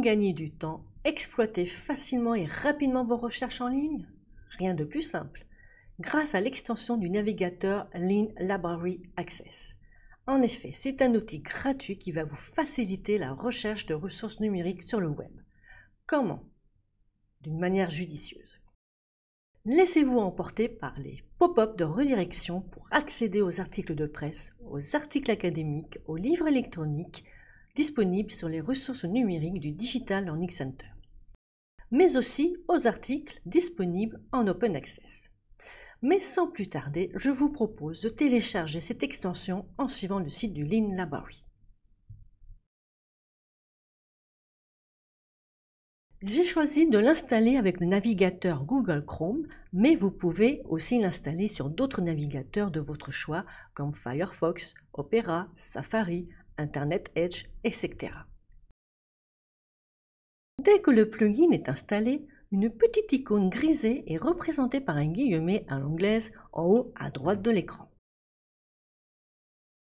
gagner du temps Exploiter facilement et rapidement vos recherches en ligne Rien de plus simple, grâce à l'extension du navigateur Lean Library Access. En effet, c'est un outil gratuit qui va vous faciliter la recherche de ressources numériques sur le web. Comment D'une manière judicieuse. Laissez-vous emporter par les pop ups de redirection pour accéder aux articles de presse, aux articles académiques, aux livres électroniques, disponible sur les ressources numériques du Digital Learning Center, mais aussi aux articles disponibles en open access. Mais sans plus tarder, je vous propose de télécharger cette extension en suivant le site du Lean Library. J'ai choisi de l'installer avec le navigateur Google Chrome, mais vous pouvez aussi l'installer sur d'autres navigateurs de votre choix comme Firefox, Opera, Safari, Internet Edge, etc. Dès que le plugin est installé, une petite icône grisée est représentée par un guillemet à l'anglaise en haut à droite de l'écran.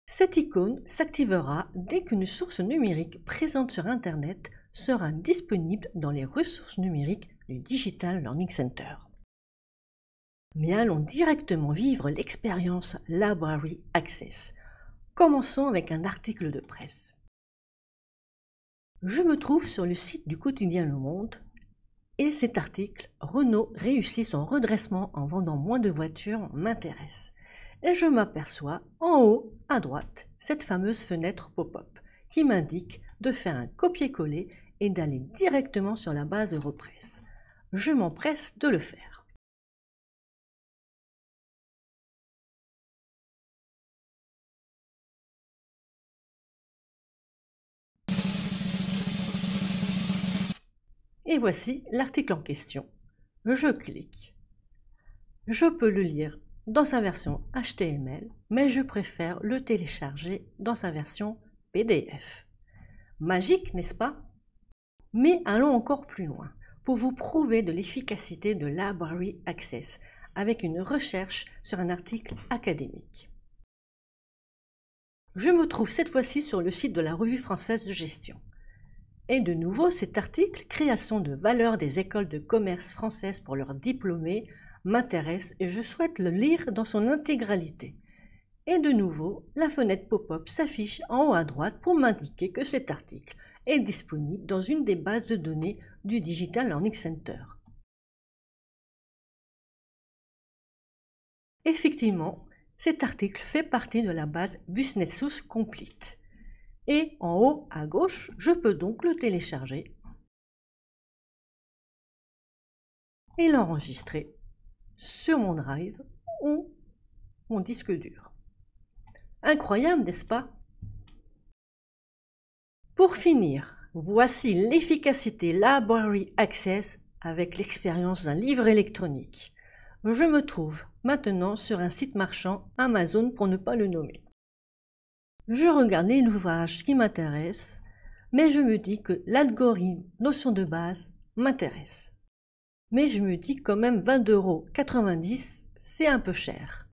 Cette icône s'activera dès qu'une source numérique présente sur Internet sera disponible dans les ressources numériques du Digital Learning Center. Mais allons directement vivre l'expérience Library Access, Commençons avec un article de presse. Je me trouve sur le site du quotidien Le Monde et cet article Renault réussit son redressement en vendant moins de voitures m'intéresse. Et je m'aperçois en haut à droite cette fameuse fenêtre pop-up qui m'indique de faire un copier-coller et d'aller directement sur la base de Je m'empresse de le faire. Et voici l'article en question. Je clique. Je peux le lire dans sa version HTML, mais je préfère le télécharger dans sa version PDF. Magique, n'est-ce pas Mais allons encore plus loin pour vous prouver de l'efficacité de Library Access avec une recherche sur un article académique. Je me trouve cette fois-ci sur le site de la revue française de gestion. Et de nouveau, cet article, Création de valeur des écoles de commerce françaises pour leurs diplômés, m'intéresse et je souhaite le lire dans son intégralité. Et de nouveau, la fenêtre pop-up s'affiche en haut à droite pour m'indiquer que cet article est disponible dans une des bases de données du Digital Learning Center. Effectivement, cet article fait partie de la base Source Complete et en haut à gauche, je peux donc le télécharger et l'enregistrer sur mon drive ou mon disque dur. Incroyable, n'est-ce pas Pour finir, voici l'efficacité Library Access avec l'expérience d'un livre électronique. Je me trouve maintenant sur un site marchand Amazon pour ne pas le nommer je regarde l'ouvrage qui m'intéresse, mais je me dis que l'algorithme notion de base m'intéresse. Mais je me dis quand même €, c'est un peu cher.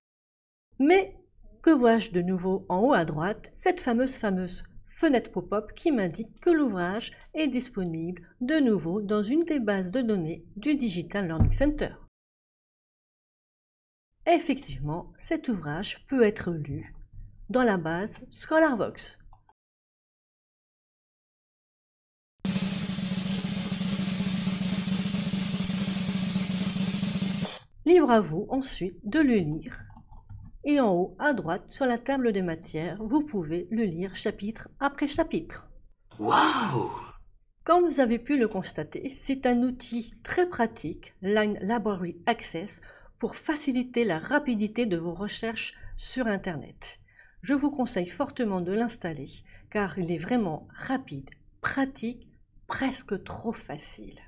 Mais que vois-je de nouveau en haut à droite Cette fameuse fameuse fenêtre pop-up qui m'indique que l'ouvrage est disponible de nouveau dans une des bases de données du Digital Learning Center. Effectivement, cet ouvrage peut être lu dans la base ScholarVox. Libre à vous ensuite de le lire. Et en haut à droite sur la table des matières, vous pouvez le lire chapitre après chapitre. Waouh Comme vous avez pu le constater, c'est un outil très pratique, Line Library Access, pour faciliter la rapidité de vos recherches sur Internet je vous conseille fortement de l'installer car il est vraiment rapide, pratique, presque trop facile.